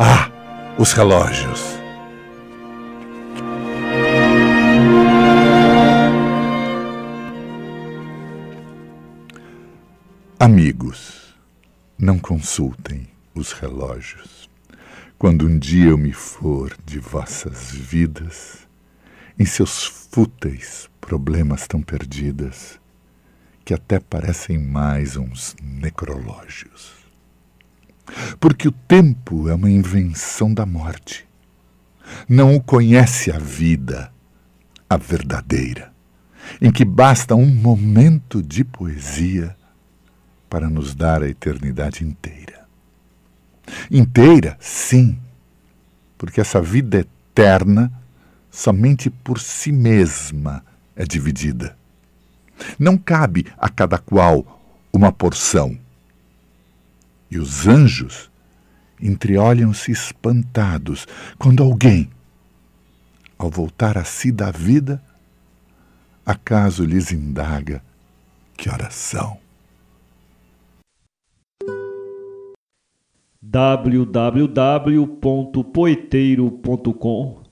Ah, os relógios. Amigos, não consultem os relógios. Quando um dia eu me for de vossas vidas, em seus fúteis problemas tão perdidas, que até parecem mais uns necrológios. Porque o tempo é uma invenção da morte. Não o conhece a vida, a verdadeira, em que basta um momento de poesia para nos dar a eternidade inteira. Inteira, sim, porque essa vida eterna somente por si mesma é dividida. Não cabe a cada qual uma porção e os anjos entreolham-se espantados quando alguém, ao voltar a si da vida, acaso lhes indaga que oração. www.poeteiro.com